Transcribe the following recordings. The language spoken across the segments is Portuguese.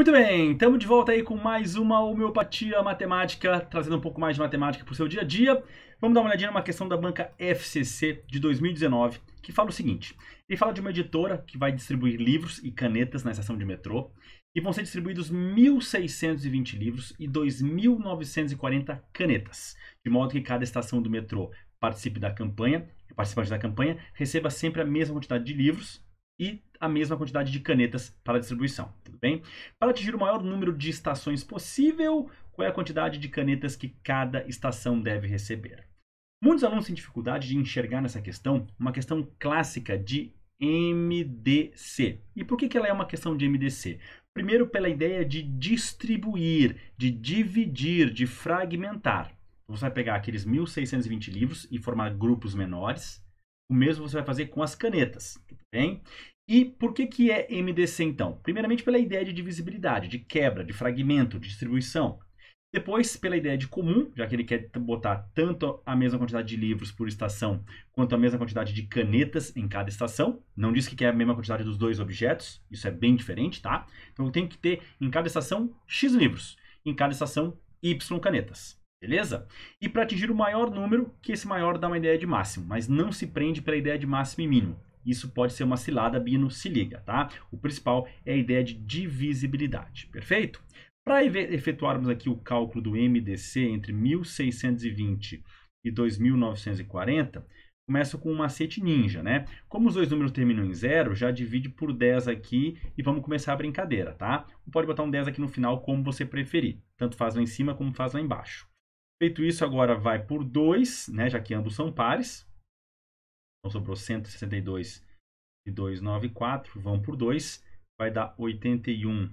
Muito bem, estamos de volta aí com mais uma homeopatia matemática, trazendo um pouco mais de matemática para o seu dia a dia. Vamos dar uma olhadinha numa questão da banca FCC de 2019, que fala o seguinte. Ele fala de uma editora que vai distribuir livros e canetas na estação de metrô, e vão ser distribuídos 1.620 livros e 2.940 canetas, de modo que cada estação do metrô participe da campanha, participante da campanha receba sempre a mesma quantidade de livros e a mesma quantidade de canetas para distribuição, tudo bem? Para atingir o maior número de estações possível, qual é a quantidade de canetas que cada estação deve receber? Muitos alunos têm dificuldade de enxergar nessa questão uma questão clássica de MDC. E por que, que ela é uma questão de MDC? Primeiro, pela ideia de distribuir, de dividir, de fragmentar. Então, você vai pegar aqueles 1620 livros e formar grupos menores. O mesmo você vai fazer com as canetas, tudo bem? E por que, que é MDC então? Primeiramente pela ideia de divisibilidade, de quebra, de fragmento, de distribuição. Depois, pela ideia de comum, já que ele quer botar tanto a mesma quantidade de livros por estação quanto a mesma quantidade de canetas em cada estação. Não diz que quer a mesma quantidade dos dois objetos, isso é bem diferente, tá? Então tem que ter em cada estação X livros, em cada estação Y canetas. Beleza? E para atingir o maior número, que esse maior dá uma ideia de máximo, mas não se prende pela ideia de máximo e mínimo. Isso pode ser uma cilada, Bino, se liga, tá? O principal é a ideia de divisibilidade, perfeito? Para efetuarmos aqui o cálculo do MDC entre 1620 e 2940, começa com um macete ninja, né? Como os dois números terminam em zero, já divide por 10 aqui e vamos começar a brincadeira, tá? Pode botar um 10 aqui no final, como você preferir. Tanto faz lá em cima como faz lá embaixo. Feito isso, agora vai por 2, né? Já que ambos são pares. Então sobrou 162 e 294, vão por 2, vai dar 81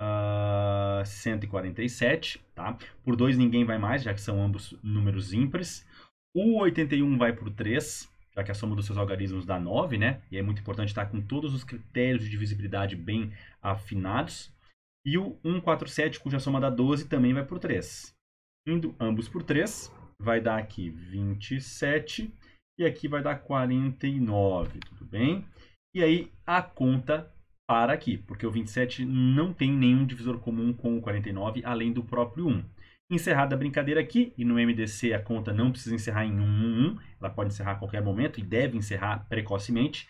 uh, 147, tá? Por 2 ninguém vai mais, já que são ambos números ímpares. O 81 vai por 3, já que a soma dos seus algarismos dá 9, né? E é muito importante estar com todos os critérios de divisibilidade bem afinados. E o 147, cuja soma dá 12, também vai por 3. Indo ambos por 3, vai dar aqui 27 e aqui vai dar 49, tudo bem? E aí a conta para aqui, porque o 27 não tem nenhum divisor comum com o 49, além do próprio 1. Encerrada a brincadeira aqui, e no MDC a conta não precisa encerrar em 1, 1, ela pode encerrar a qualquer momento e deve encerrar precocemente.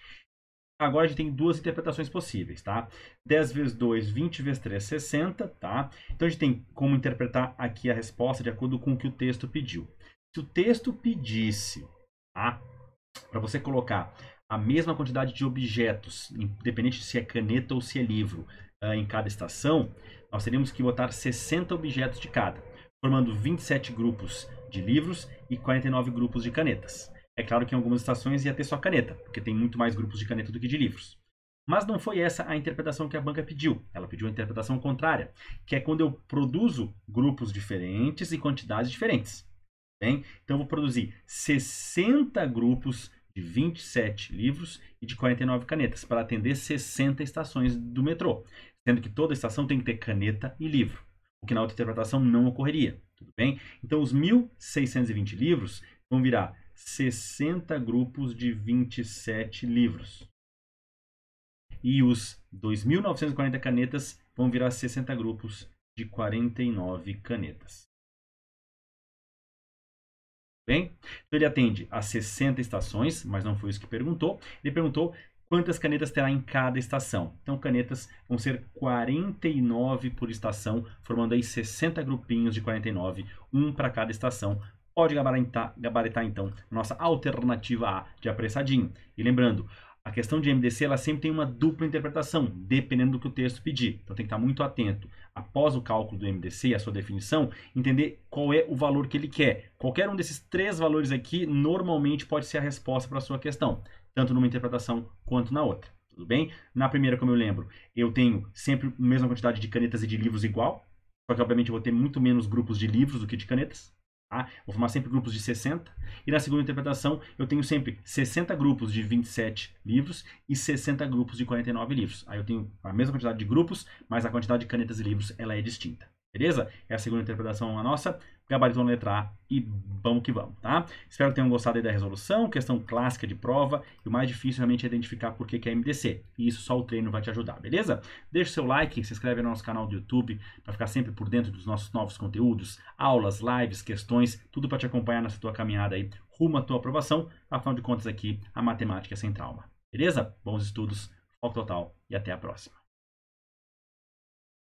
Agora a gente tem duas interpretações possíveis, tá? 10 vezes 2, 20 vezes 3, 60, tá? Então a gente tem como interpretar aqui a resposta de acordo com o que o texto pediu. Se o texto pedisse Tá? Para você colocar a mesma quantidade de objetos, independente se é caneta ou se é livro, ah, em cada estação, nós teríamos que botar 60 objetos de cada, formando 27 grupos de livros e 49 grupos de canetas. É claro que em algumas estações ia ter só caneta, porque tem muito mais grupos de caneta do que de livros. Mas não foi essa a interpretação que a banca pediu. Ela pediu a interpretação contrária, que é quando eu produzo grupos diferentes e quantidades diferentes. Bem, então vou produzir 60 grupos de 27 livros e de 49 canetas para atender 60 estações do metrô, sendo que toda estação tem que ter caneta e livro, o que na outra interpretação não ocorreria, tudo bem? Então os 1620 livros vão virar 60 grupos de 27 livros. E os 2940 canetas vão virar 60 grupos de 49 canetas. Bem, então ele atende a 60 estações, mas não foi isso que perguntou. Ele perguntou quantas canetas terá em cada estação. Então, canetas vão ser 49 por estação, formando aí 60 grupinhos de 49, um para cada estação. Pode gabaritar, gabaritar então nossa alternativa A de apressadinho. E lembrando, a questão de MDC ela sempre tem uma dupla interpretação, dependendo do que o texto pedir. Então tem que estar muito atento. Após o cálculo do MDC e a sua definição, entender qual é o valor que ele quer. Qualquer um desses três valores aqui normalmente pode ser a resposta para a sua questão, tanto numa interpretação quanto na outra. Tudo bem? Na primeira, como eu lembro, eu tenho sempre a mesma quantidade de canetas e de livros igual, só que obviamente eu vou ter muito menos grupos de livros do que de canetas. Tá? Vou formar sempre grupos de 60. E na segunda interpretação, eu tenho sempre 60 grupos de 27 livros e 60 grupos de 49 livros. Aí eu tenho a mesma quantidade de grupos, mas a quantidade de canetas e livros ela é distinta. Beleza? É a segunda interpretação a nossa. Gabaritona letra A e vamos que vamos, tá? Espero que tenham gostado aí da resolução, questão clássica de prova. E o mais difícil realmente é identificar por que, que é MDC. E isso só o treino vai te ajudar, beleza? Deixa o seu like, se inscreve no nosso canal do YouTube para ficar sempre por dentro dos nossos novos conteúdos, aulas, lives, questões, tudo para te acompanhar nessa tua caminhada aí rumo à tua aprovação. Afinal de contas, aqui a matemática é sem trauma. Beleza? Bons estudos, foco total e até a próxima.